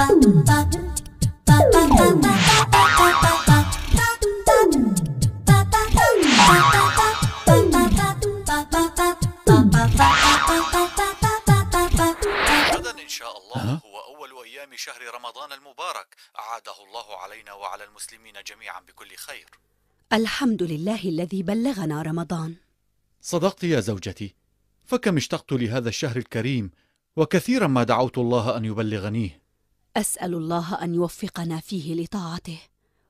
غدا إن شاء الله هو أول أيام شهر رمضان المبارك أعاده الله علينا وعلى المسلمين جميعا بكل خير الحمد لله الذي بلغنا رمضان صدقت يا زوجتي فكم اشتقت لهذا الشهر الكريم وكثيرا ما دعوت الله أن يبلغنيه اسال الله ان يوفقنا فيه لطاعته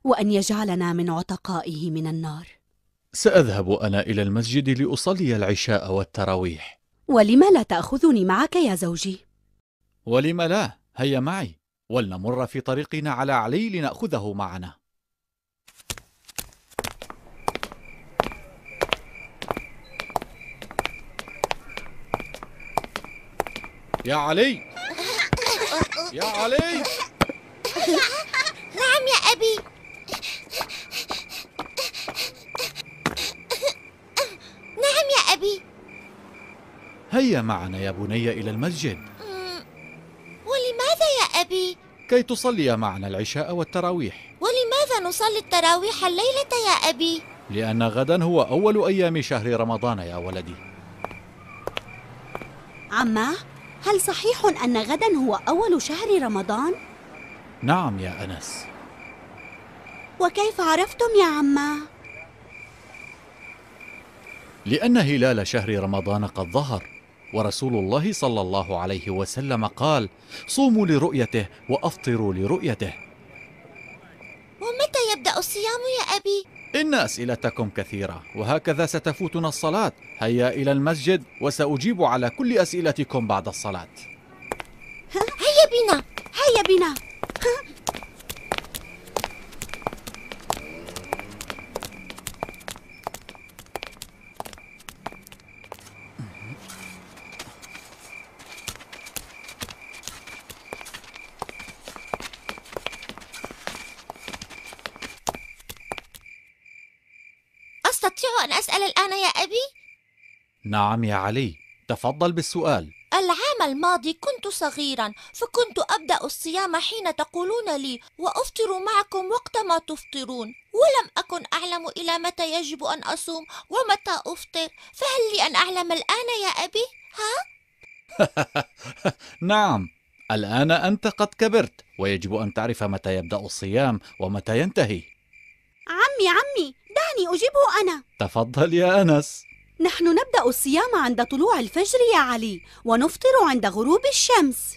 وان يجعلنا من عتقائه من النار ساذهب انا الى المسجد لاصلي العشاء والتراويح ولم لا تاخذني معك يا زوجي ولم لا هيا معي ولنمر في طريقنا على علي لناخذه معنا يا علي يا علي نعم يا أبي نعم يا أبي هيا معنا يا بني إلى المسجد ولماذا يا أبي؟ كي تصلي معنا العشاء والتراويح ولماذا نصلي التراويح الليلة يا أبي؟ لأن غدا هو أول أيام شهر رمضان يا ولدي عمّا هل صحيح أن غدا هو أول شهر رمضان؟ نعم يا أنس وكيف عرفتم يا عمّا؟ لأن هلال شهر رمضان قد ظهر ورسول الله صلى الله عليه وسلم قال صوموا لرؤيته وأفطروا لرؤيته ومتى يبدأ الصيام يا أبي؟ إن أسئلتكم كثيرة وهكذا ستفوتنا الصلاة هيا إلى المسجد وسأجيب على كل أسئلتكم بعد الصلاة هيا بنا هيا بنا أستطيع أن أسأل الآن يا أبي؟ نعم يا علي تفضل بالسؤال العام الماضي كنت صغيرا فكنت أبدأ الصيام حين تقولون لي وأفطر معكم وقت ما تفطرون ولم أكن أعلم إلى متى يجب أن أصوم ومتى أفطر فهل لي أن أعلم الآن يا أبي؟ ها؟ نعم الآن أنت قد كبرت ويجب أن تعرف متى يبدأ الصيام ومتى ينتهي عمي عمي دعني أجيبه أنا تفضل يا أنس نحن نبدأ الصيام عند طلوع الفجر يا علي ونفطر عند غروب الشمس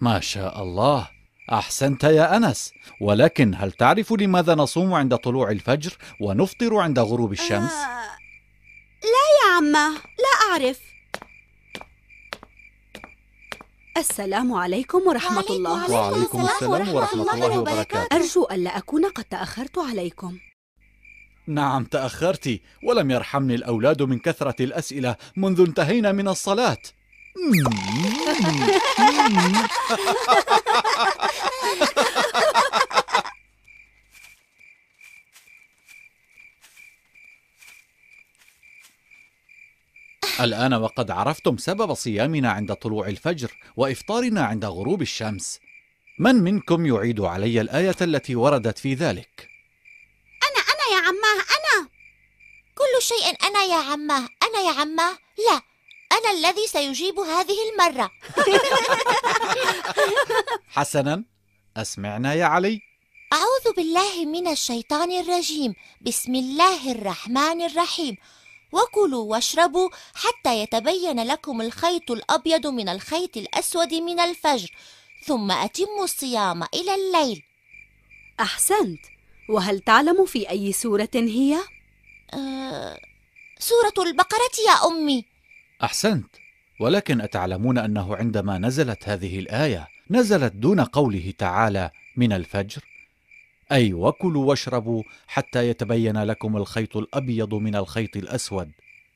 ما شاء الله أحسنت يا أنس ولكن هل تعرف لماذا نصوم عند طلوع الفجر ونفطر عند غروب الشمس؟ آه... لا يا عمه لا أعرف السلام عليكم ورحمة الله وعليكم السلام ورحمة الله وبركاته أرجو ألا أكون قد تأخرت عليكم نعم تأخرت ولم يرحمني الأولاد من كثرة الأسئلة منذ انتهينا من الصلاة الآن وقد عرفتم سبب صيامنا عند طلوع الفجر وإفطارنا عند غروب الشمس من منكم يعيد علي الآية التي وردت في ذلك؟ عماه أنا كل شيء أنا يا عماه أنا يا عماه لا أنا الذي سيجيب هذه المرة حسنا أسمعنا يا علي أعوذ بالله من الشيطان الرجيم بسم الله الرحمن الرحيم وكلوا واشربوا حتى يتبين لكم الخيط الأبيض من الخيط الأسود من الفجر ثم أتموا الصيام إلى الليل أحسنت وهل تعلم في أي سورة هي؟ أه... سورة البقرة يا أمي أحسنت ولكن أتعلمون أنه عندما نزلت هذه الآية نزلت دون قوله تعالى من الفجر أي وكلوا واشربوا حتى يتبين لكم الخيط الأبيض من الخيط الأسود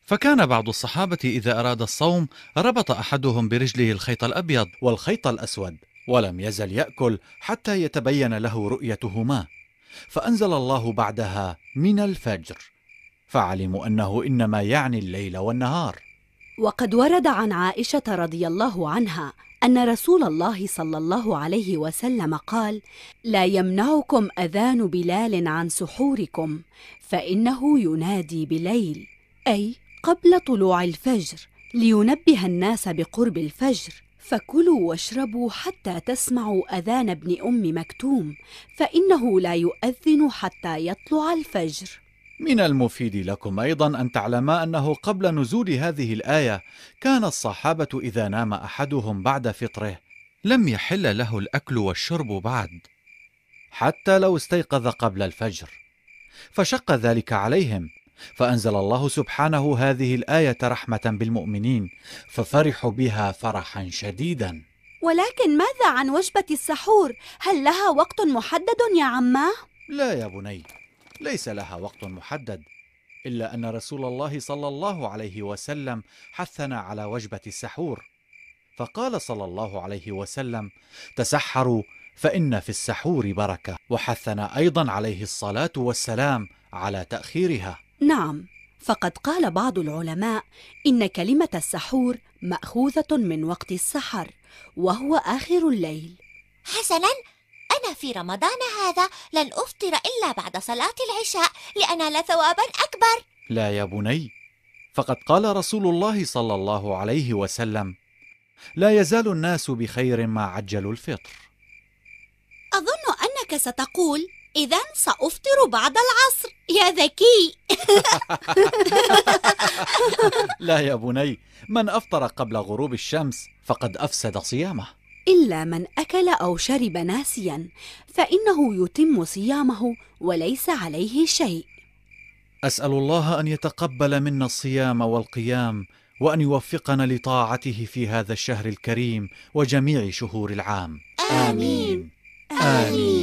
فكان بعض الصحابة إذا أراد الصوم ربط أحدهم برجله الخيط الأبيض والخيط الأسود ولم يزل يأكل حتى يتبين له رؤيتهما فأنزل الله بعدها من الفجر فعلموا أنه إنما يعني الليل والنهار وقد ورد عن عائشة رضي الله عنها أن رسول الله صلى الله عليه وسلم قال: لا يمنعكم أذان بلال عن سحوركم فإنه ينادي بليل، أي قبل طلوع الفجر، لينبه الناس بقرب الفجر، فكلوا واشربوا حتى تسمعوا اذان ابن ام مكتوم فانه لا يؤذن حتى يطلع الفجر من المفيد لكم ايضا ان تعلما انه قبل نزول هذه الايه كان الصحابه اذا نام احدهم بعد فطره لم يحل له الاكل والشرب بعد حتى لو استيقظ قبل الفجر فشق ذلك عليهم فانزل الله سبحانه هذه الايه رحمه بالمؤمنين ففرحوا بها فرحا شديدا ولكن ماذا عن وجبه السحور هل لها وقت محدد يا عماه لا يا بني ليس لها وقت محدد الا ان رسول الله صلى الله عليه وسلم حثنا على وجبه السحور فقال صلى الله عليه وسلم تسحروا فان في السحور بركه وحثنا ايضا عليه الصلاه والسلام على تاخيرها نعم فقد قال بعض العلماء ان كلمه السحور ماخوذه من وقت السحر وهو اخر الليل حسنا انا في رمضان هذا لن افطر الا بعد صلاه العشاء لانال ثوابا اكبر لا يا بني فقد قال رسول الله صلى الله عليه وسلم لا يزال الناس بخير ما عجلوا الفطر اظن انك ستقول اذا سافطر بعد العصر يا ذكي لا يا بني من أفطر قبل غروب الشمس فقد أفسد صيامه إلا من أكل أو شرب ناسيا فإنه يتم صيامه وليس عليه شيء أسأل الله أن يتقبل منا الصيام والقيام وأن يوفقنا لطاعته في هذا الشهر الكريم وجميع شهور العام آمين آمين, آمين.